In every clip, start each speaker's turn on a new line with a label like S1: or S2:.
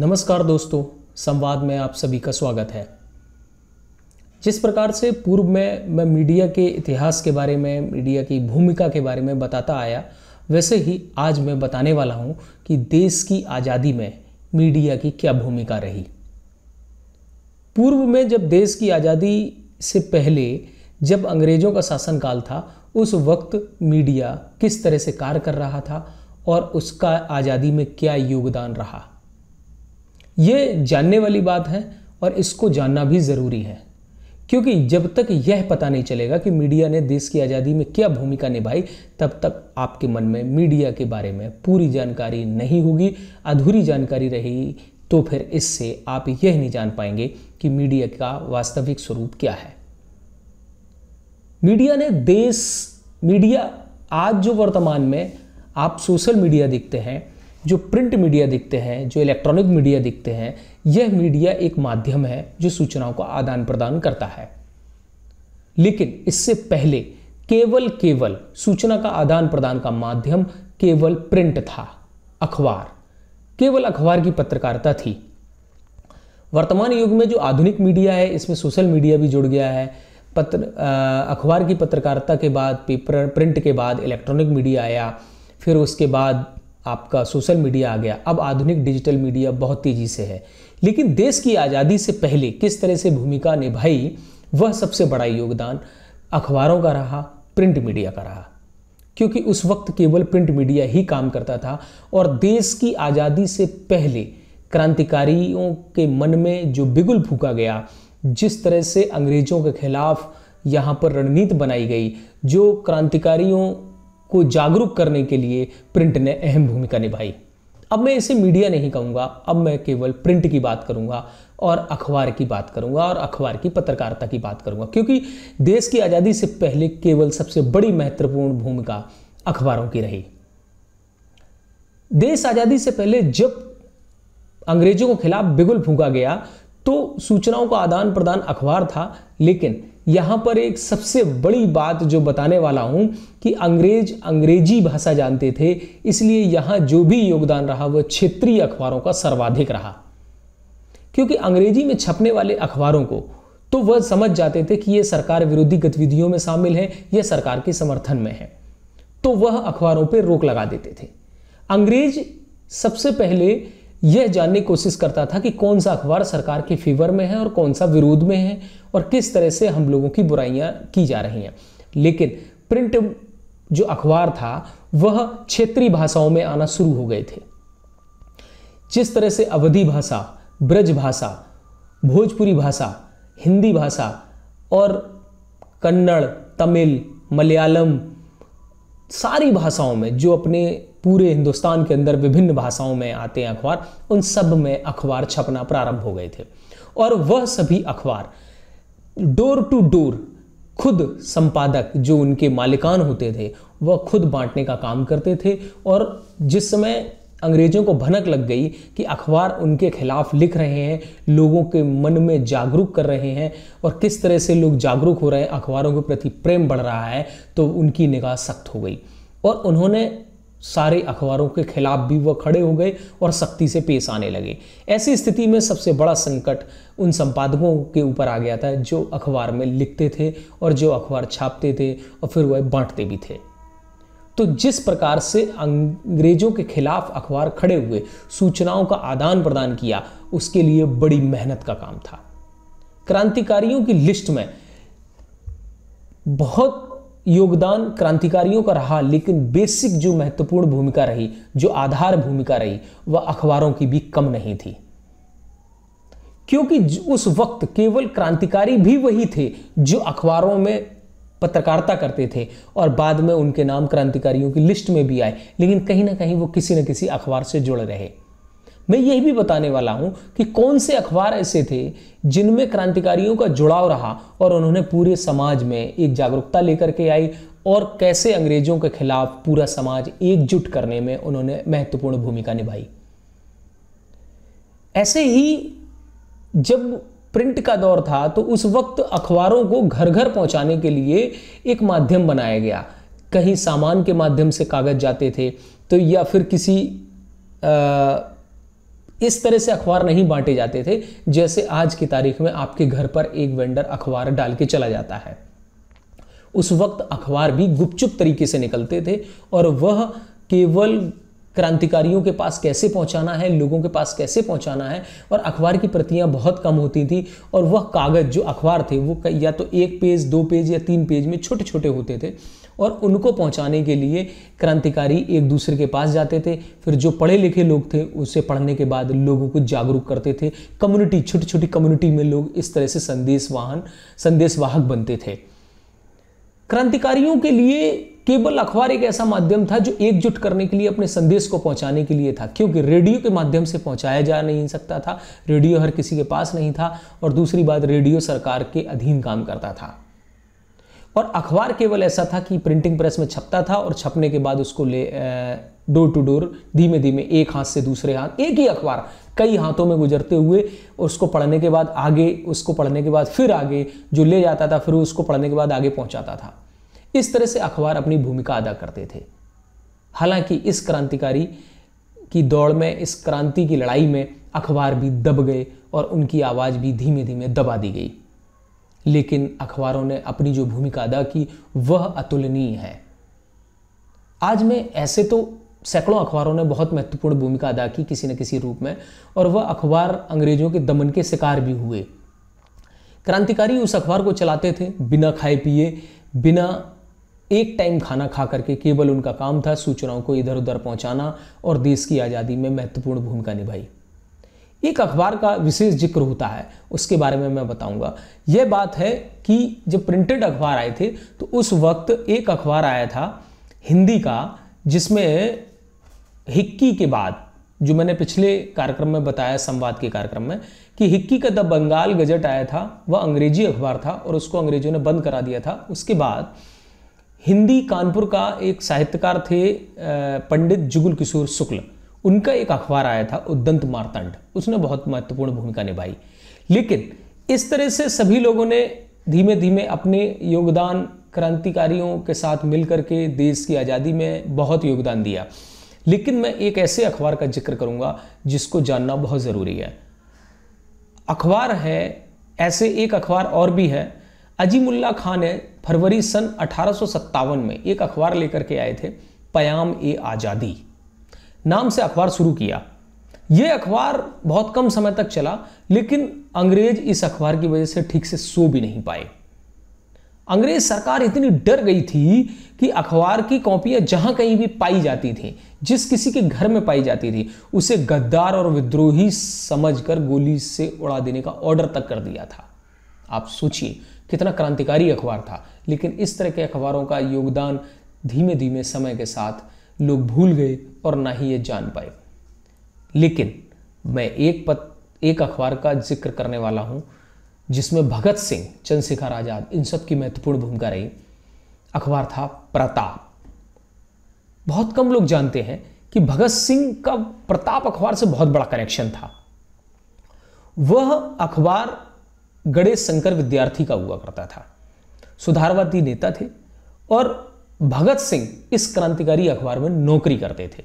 S1: नमस्कार दोस्तों संवाद में आप सभी का स्वागत है जिस प्रकार से पूर्व में मैं मीडिया के इतिहास के बारे में मीडिया की भूमिका के बारे में बताता आया वैसे ही आज मैं बताने वाला हूं कि देश की आज़ादी में मीडिया की क्या भूमिका रही पूर्व में जब देश की आज़ादी से पहले जब अंग्रेज़ों का शासनकाल था उस वक्त मीडिया किस तरह से कार्य कर रहा था और उसका आज़ादी में क्या योगदान रहा ये जानने वाली बात है और इसको जानना भी ज़रूरी है क्योंकि जब तक यह पता नहीं चलेगा कि मीडिया ने देश की आज़ादी में क्या भूमिका निभाई तब तक आपके मन में मीडिया के बारे में पूरी जानकारी नहीं होगी अधूरी जानकारी रही तो फिर इससे आप यह नहीं जान पाएंगे कि मीडिया का वास्तविक स्वरूप क्या है मीडिया ने देश मीडिया आज जो वर्तमान में आप सोशल मीडिया देखते हैं जो प्रिंट मीडिया दिखते हैं जो इलेक्ट्रॉनिक मीडिया दिखते हैं यह मीडिया एक माध्यम है जो सूचनाओं का आदान प्रदान करता है लेकिन इससे पहले केवल केवल सूचना का आदान प्रदान का माध्यम केवल प्रिंट था अखबार केवल अखबार की पत्रकारिता थी वर्तमान युग में जो आधुनिक मीडिया है इसमें सोशल मीडिया भी जुड़ गया है पत्र अखबार की पत्रकारिता के बाद पेपर प्रिंट के बाद इलेक्ट्रॉनिक मीडिया आया फिर उसके बाद आपका सोशल मीडिया आ गया अब आधुनिक डिजिटल मीडिया बहुत तेज़ी से है लेकिन देश की आज़ादी से पहले किस तरह से भूमिका निभाई वह सबसे बड़ा योगदान अखबारों का रहा प्रिंट मीडिया का रहा क्योंकि उस वक्त केवल प्रिंट मीडिया ही काम करता था और देश की आज़ादी से पहले क्रांतिकारियों के मन में जो बिगुल फूका गया जिस तरह से अंग्रेज़ों के खिलाफ यहाँ पर रणनीति बनाई गई जो क्रांतिकारियों को जागरूक करने के लिए प्रिंट ने अहम भूमिका निभाई अब मैं इसे मीडिया नहीं कहूंगा अब मैं केवल प्रिंट की बात करूंगा और अखबार की बात करूंगा और अखबार की पत्रकारिता की बात करूंगा क्योंकि देश की आज़ादी से पहले केवल सबसे बड़ी महत्वपूर्ण भूमिका अखबारों की रही देश आज़ादी से पहले जब अंग्रेजों के खिलाफ बिगुल फूका गया तो सूचनाओं का आदान प्रदान अखबार था लेकिन यहां पर एक सबसे बड़ी बात जो बताने वाला हूं कि अंग्रेज अंग्रेजी भाषा जानते थे इसलिए यहां जो भी योगदान रहा वह क्षेत्रीय अखबारों का सर्वाधिक रहा क्योंकि अंग्रेजी में छपने वाले अखबारों को तो वह समझ जाते थे कि यह सरकार विरोधी गतिविधियों में शामिल है या सरकार के समर्थन में है तो वह अखबारों पर रोक लगा देते थे अंग्रेज सबसे पहले यह जानने की कोशिश करता था कि कौन सा अखबार सरकार के फेवर में है और कौन सा विरोध में है और किस तरह से हम लोगों की बुराइयां की जा रही हैं लेकिन प्रिंट जो अखबार था वह क्षेत्रीय भाषाओं में आना शुरू हो गए थे जिस तरह से अवधि भाषा ब्रज भाषा भोजपुरी भाषा हिंदी भाषा और कन्नड़ तमिल मलयालम सारी भाषाओं में जो अपने पूरे हिंदुस्तान के अंदर विभिन्न भाषाओं में आते हैं अखबार उन सब में अखबार छपना प्रारंभ हो गए थे और वह सभी अखबार डोर टू डोर खुद संपादक जो उनके मालिकान होते थे वह खुद बांटने का काम करते थे और जिस समय अंग्रेजों को भनक लग गई कि अखबार उनके खिलाफ लिख रहे हैं लोगों के मन में जागरूक कर रहे हैं और किस तरह से लोग जागरूक हो रहे हैं अखबारों के प्रति प्रेम बढ़ रहा है तो उनकी निगाह सख्त हो गई और उन्होंने सारे अखबारों के खिलाफ भी वह खड़े हो गए और सख्ती से पेश आने लगे ऐसी स्थिति में सबसे बड़ा संकट उन संपादकों के ऊपर आ गया था जो अखबार में लिखते थे और जो अखबार छापते थे और फिर वह बांटते भी थे तो जिस प्रकार से अंग्रेजों के खिलाफ अखबार खड़े हुए सूचनाओं का आदान प्रदान किया उसके लिए बड़ी मेहनत का काम था क्रांतिकारियों की लिस्ट में बहुत योगदान क्रांतिकारियों का रहा लेकिन बेसिक जो महत्वपूर्ण भूमिका रही जो आधार भूमिका रही वह अखबारों की भी कम नहीं थी क्योंकि उस वक्त केवल क्रांतिकारी भी वही थे जो अखबारों में पत्रकारिता करते थे और बाद में उनके नाम क्रांतिकारियों की लिस्ट में भी आए लेकिन कहीं ना कहीं वो किसी न किसी अखबार से जुड़ रहे मैं यही भी बताने वाला हूं कि कौन से अखबार ऐसे थे जिनमें क्रांतिकारियों का जुड़ाव रहा और उन्होंने पूरे समाज में एक जागरूकता लेकर के आई और कैसे अंग्रेजों के खिलाफ पूरा समाज एकजुट करने में उन्होंने महत्वपूर्ण भूमिका निभाई ऐसे ही जब प्रिंट का दौर था तो उस वक्त अखबारों को घर घर पहुंचाने के लिए एक माध्यम बनाया गया कहीं सामान के माध्यम से कागज जाते थे तो या फिर किसी आ, इस तरह से अखबार नहीं बांटे जाते थे जैसे आज की तारीख में आपके घर पर एक वेंडर अखबार डाल के चला जाता है उस वक्त अखबार भी गुपचुप तरीके से निकलते थे और वह केवल क्रांतिकारियों के पास कैसे पहुंचाना है लोगों के पास कैसे पहुंचाना है और अखबार की प्रतियां बहुत कम होती थी और वह कागज़ जो अखबार थे वो या तो एक पेज दो पेज या तीन पेज में छोटे छोटे होते थे और उनको पहुंचाने के लिए क्रांतिकारी एक दूसरे के पास जाते थे फिर जो पढ़े लिखे लोग थे उसे पढ़ने के बाद लोगों को जागरूक करते थे कम्युनिटी छोटी छोटी कम्युनिटी में लोग इस तरह से संदेश वाहन संदेश वाहक बनते थे क्रांतिकारियों के लिए केवल अखबार एक ऐसा माध्यम था जो एकजुट करने के लिए अपने संदेश को पहुंचाने के लिए था क्योंकि रेडियो के माध्यम से पहुंचाया जा नहीं सकता था रेडियो हर किसी के पास नहीं था और दूसरी बात रेडियो सरकार के अधीन काम करता था और अखबार केवल ऐसा था कि प्रिंटिंग प्रेस में छपता था और छपने के बाद उसको ले डोर टू डोर धीमे धीमे एक हाथ से दूसरे हाथ एक ही अखबार कई हाथों में गुजरते हुए उसको पढ़ने के बाद आगे उसको पढ़ने के बाद फिर आगे जो ले जाता था फिर उसको पढ़ने के बाद आगे पहुंचाता था इस तरह से अखबार अपनी भूमिका अदा करते थे हालांकि इस क्रांतिकारी की दौड़ में इस क्रांति की लड़ाई में अखबार भी दब गए और उनकी आवाज़ भी धीमे धीमे दबा दी गई लेकिन अखबारों ने अपनी जो भूमिका अदा की वह अतुलनीय है आज में ऐसे तो सैकड़ों अखबारों ने बहुत महत्वपूर्ण भूमिका अदा की किसी न किसी रूप में और वह अखबार अंग्रेजों के दमन के शिकार भी हुए क्रांतिकारी उस अखबार को चलाते थे बिना खाए पिए बिना एक टाइम खाना खा करके केवल उनका काम था सूचनाओं को इधर उधर पहुंचाना और देश की आज़ादी में महत्वपूर्ण भूमिका निभाई एक अखबार का विशेष जिक्र होता है उसके बारे में मैं बताऊंगा यह बात है कि जब प्रिंटेड अखबार आए थे तो उस वक्त एक अखबार आया था हिंदी का जिसमें हिक्की के बाद जो मैंने पिछले कार्यक्रम में बताया संवाद के कार्यक्रम में कि हिक्की का द बंगाल गजट आया था वह अंग्रेजी अखबार था और उसको अंग्रेजों ने बंद करा दिया था उसके बाद हिंदी कानपुर का एक साहित्यकार थे पंडित जुगुल किशोर शुक्ल उनका एक अखबार आया था उद्दंत मारतंड उसने बहुत महत्वपूर्ण भूमिका निभाई लेकिन इस तरह से सभी लोगों ने धीमे धीमे अपने योगदान क्रांतिकारियों के साथ मिलकर के देश की आज़ादी में बहुत योगदान दिया लेकिन मैं एक ऐसे अखबार का जिक्र करूंगा जिसको जानना बहुत ज़रूरी है अखबार है ऐसे एक अखबार और भी है अजीमुल्ला खान ने फरवरी सन अठारह में एक अखबार लेकर के आए थे पयाम ए आज़ादी नाम से अखबार शुरू किया ये अखबार बहुत कम समय तक चला लेकिन अंग्रेज इस अखबार की वजह से ठीक से सो भी नहीं पाए अंग्रेज सरकार इतनी डर गई थी कि अखबार की कॉपियां जहां कहीं भी पाई जाती थी जिस किसी के घर में पाई जाती थी उसे गद्दार और विद्रोही समझकर गोली से उड़ा देने का ऑर्डर तक कर दिया था आप सोचिए कितना क्रांतिकारी अखबार था लेकिन इस तरह के अखबारों का योगदान धीमे धीमे समय के साथ लोग भूल गए और ना ही ये जान पाए लेकिन मैं एक पत एक अखबार का जिक्र करने वाला हूँ जिसमें भगत सिंह चंद्रशेखर आज़ाद इन सब की महत्वपूर्ण भूमिका रही अखबार था प्रताप बहुत कम लोग जानते हैं कि भगत सिंह का प्रताप अखबार से बहुत बड़ा कनेक्शन था वह अखबार गणेश शंकर विद्यार्थी का हुआ करता था सुधारवादी नेता थे और भगत सिंह इस क्रांतिकारी अखबार में नौकरी करते थे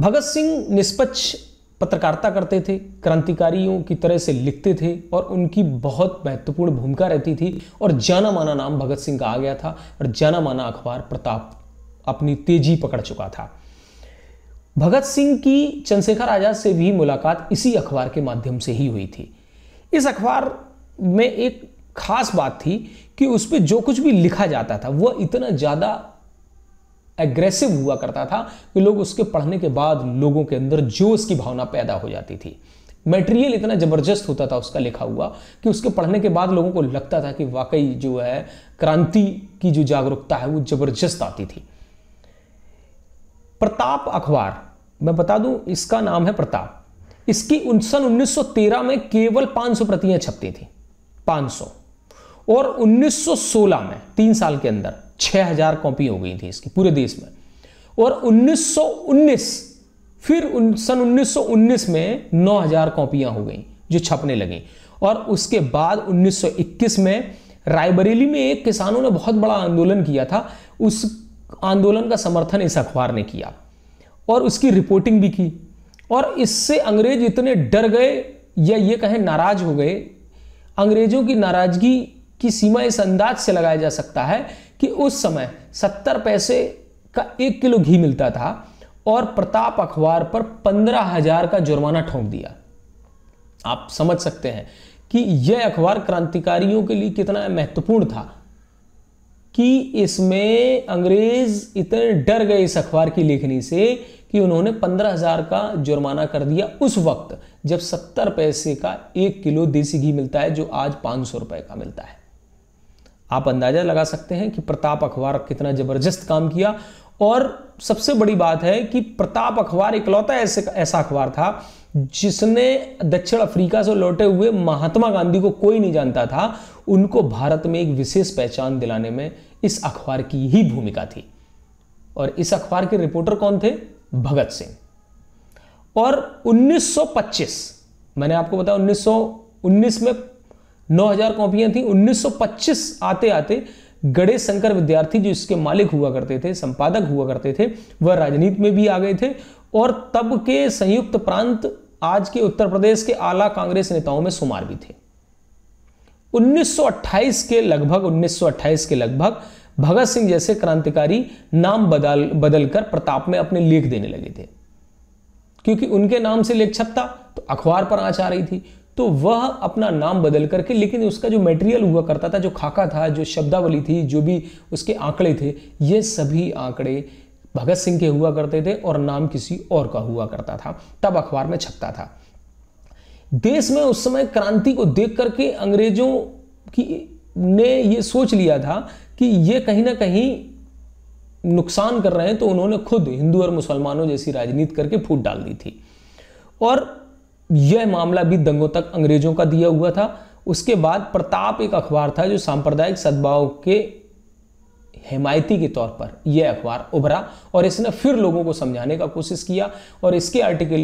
S1: भगत सिंह निष्पक्ष पत्रकारिता करते थे क्रांतिकारियों की तरह से लिखते थे और उनकी बहुत महत्वपूर्ण भूमिका रहती थी और जाना माना नाम भगत सिंह का आ गया था और जाना माना अखबार प्रताप अपनी तेजी पकड़ चुका था भगत सिंह की चंद्रशेखर आजाद से भी मुलाकात इसी अखबार के माध्यम से ही हुई थी इस अखबार में एक खास बात थी कि उस पर जो कुछ भी लिखा जाता था वह इतना ज़्यादा एग्रेसिव हुआ करता था कि लोग उसके पढ़ने के बाद लोगों के अंदर जोश की भावना पैदा हो जाती थी मटेरियल इतना ज़बरदस्त होता था उसका लिखा हुआ कि उसके पढ़ने के बाद लोगों को लगता था कि वाकई जो है क्रांति की जो जागरूकता है वो ज़बरदस्त आती थी प्रताप अखबार मैं बता दूं इसका नाम है प्रताप इसकी सन 1913 में केवल 500 प्रतियां छपती थी 500 और 1916 में तीन साल के अंदर 6000 कॉपी हो गई थी इसकी पूरे देश में और 1919 फिर सन 1919 में 9000 कॉपियां हो गई जो छपने लगी और उसके बाद 1921 में रायबरेली में एक किसानों ने बहुत बड़ा आंदोलन किया था उस आंदोलन का समर्थन इस अखबार ने किया और उसकी रिपोर्टिंग भी की और इससे अंग्रेज इतने डर गए या ये कहें नाराज हो गए अंग्रेजों की नाराजगी की सीमा इस अंदाज से लगाया जा सकता है कि उस समय सत्तर पैसे का एक किलो घी मिलता था और प्रताप अखबार पर पंद्रह हजार का जुर्माना ठोंक दिया आप समझ सकते हैं कि यह अखबार क्रांतिकारियों के लिए कितना महत्वपूर्ण था कि इसमें अंग्रेज इतने डर गए इस अखबार की लेखनी से कि उन्होंने पंद्रह हजार का जुर्माना कर दिया उस वक्त जब सत्तर पैसे का एक किलो देसी घी मिलता है जो आज पांच सौ रुपए का मिलता है आप अंदाजा लगा सकते हैं कि प्रताप अखबार कितना जबरदस्त काम किया और सबसे बड़ी बात है कि प्रताप अखबार इकलौता ऐसे ऐसा अखबार था जिसने दक्षिण अफ्रीका से लौटे हुए महात्मा गांधी को कोई नहीं जानता था उनको भारत में एक विशेष पहचान दिलाने में इस अखबार की ही भूमिका थी और इस अखबार के रिपोर्टर कौन थे भगत सिंह और 1925 मैंने आपको बताया 1919 में 9000 कॉपियां थी 1925 आते आते गणेश शंकर विद्यार्थी जो इसके मालिक हुआ करते थे संपादक हुआ करते थे वह राजनीति में भी आ गए थे और तब के संयुक्त प्रांत आज के उत्तर प्रदेश के आला कांग्रेस नेताओं में शुमार भी थे 1928 के लगभग 1928 के लगभग भगत सिंह जैसे क्रांतिकारी नाम बदल बदलकर प्रताप में अपने लेख देने लगे थे क्योंकि उनके नाम से लेख छपता तो अखबार पर आँच आ रही थी तो वह अपना नाम बदल करके लेकिन उसका जो मटेरियल हुआ करता था जो खाका था जो शब्दावली थी जो भी उसके आंकड़े थे ये सभी आंकड़े भगत सिंह के हुआ करते थे और नाम किसी और का हुआ करता था तब अखबार में छपता था देश में उस समय क्रांति को देख करके अंग्रेजों की ने ये सोच लिया था कि ये कहीं ना कहीं नुकसान कर रहे हैं तो उन्होंने खुद हिंदू और मुसलमानों जैसी राजनीति करके फूट डाल दी थी और यह मामला भी दंगों तक अंग्रेजों का दिया हुआ था उसके बाद प्रताप एक अखबार था जो सांप्रदायिक सद्भाव के हिमायती के तौर पर यह अखबार उभरा और इसने फिर लोगों को समझाने का कोशिश किया और इसके आर्टिकल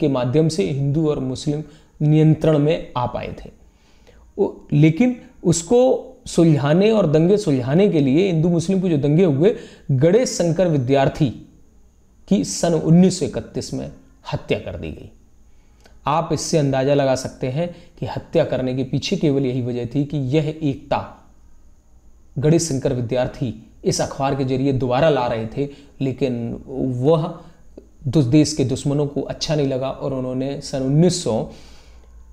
S1: के माध्यम से हिंदू और मुस्लिम नियंत्रण में आ पाए थे लेकिन उसको सुलझाने और दंगे सुलझाने के लिए हिंदू मुस्लिम के जो दंगे हुए गणेश शंकर विद्यार्थी की सन 1931 में हत्या कर दी गई आप इससे अंदाज़ा लगा सकते हैं कि हत्या करने के पीछे केवल यही वजह थी कि यह एकता गणेश शंकर विद्यार्थी इस अखबार के जरिए दोबारा ला रहे थे लेकिन वह देश के दुश्मनों को अच्छा नहीं लगा और उन्होंने सन उन्नीस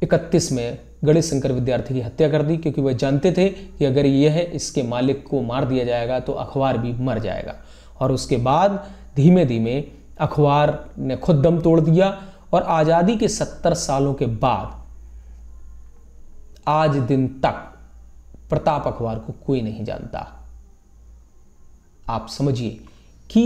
S1: इकतीस में गणेश शंकर विद्यार्थी की हत्या कर दी क्योंकि वह जानते थे कि अगर यह इसके मालिक को मार दिया जाएगा तो अखबार भी मर जाएगा और उसके बाद धीमे धीमे अखबार ने खुद दम तोड़ दिया और आज़ादी के सत्तर सालों के बाद आज दिन तक प्रताप अखबार को कोई नहीं जानता आप समझिए कि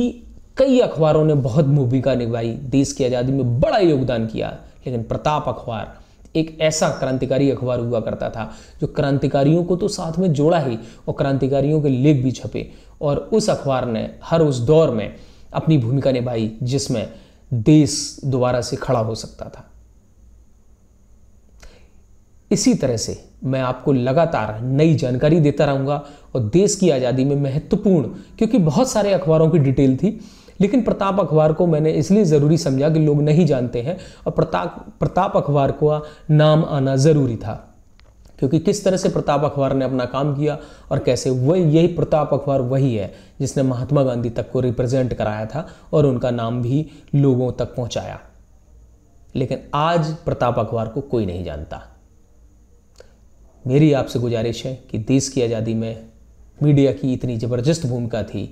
S1: कई अखबारों ने बहुत भूमिका निभाई देश की आज़ादी में बड़ा योगदान किया लेकिन प्रताप अखबार एक ऐसा क्रांतिकारी अखबार हुआ करता था जो क्रांतिकारियों को तो साथ में जोड़ा ही और क्रांतिकारियों के लेख भी छपे और उस अखबार ने हर उस दौर में अपनी भूमिका निभाई जिसमें देश दोबारा से खड़ा हो सकता था इसी तरह से मैं आपको लगातार नई जानकारी देता रहूंगा और देश की आज़ादी में महत्वपूर्ण क्योंकि बहुत सारे अखबारों की डिटेल थी लेकिन प्रताप अखबार को मैंने इसलिए ज़रूरी समझा कि लोग नहीं जानते हैं और प्रताप प्रताप अखबार का नाम आना ज़रूरी था क्योंकि किस तरह से प्रताप अखबार ने अपना काम किया और कैसे वही यही प्रताप अखबार वही है जिसने महात्मा गांधी तक को रिप्रेजेंट कराया था और उनका नाम भी लोगों तक पहुंचाया लेकिन आज प्रताप अखबार को कोई नहीं जानता मेरी आपसे गुजारिश है कि देश की आज़ादी में मीडिया की इतनी ज़बरदस्त भूमिका थी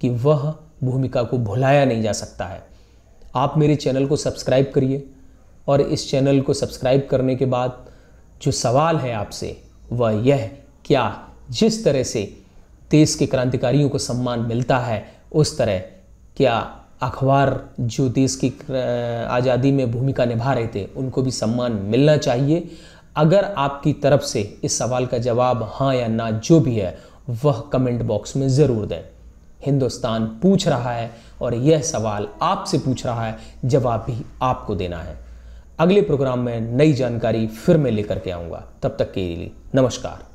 S1: कि वह भूमिका को भुलाया नहीं जा सकता है आप मेरे चैनल को सब्सक्राइब करिए और इस चैनल को सब्सक्राइब करने के बाद जो सवाल है आपसे वह यह क्या जिस तरह से देश के क्रांतिकारियों को सम्मान मिलता है उस तरह क्या अखबार जो देश की आज़ादी में भूमिका निभा रहे थे उनको भी सम्मान मिलना चाहिए अगर आपकी तरफ से इस सवाल का जवाब हाँ या ना जो भी है वह कमेंट बॉक्स में ज़रूर दें हिंदुस्तान पूछ रहा है और यह सवाल आपसे पूछ रहा है जवाब भी आपको देना है अगले प्रोग्राम में नई जानकारी फिर मैं लेकर के आऊँगा तब तक के लिए नमस्कार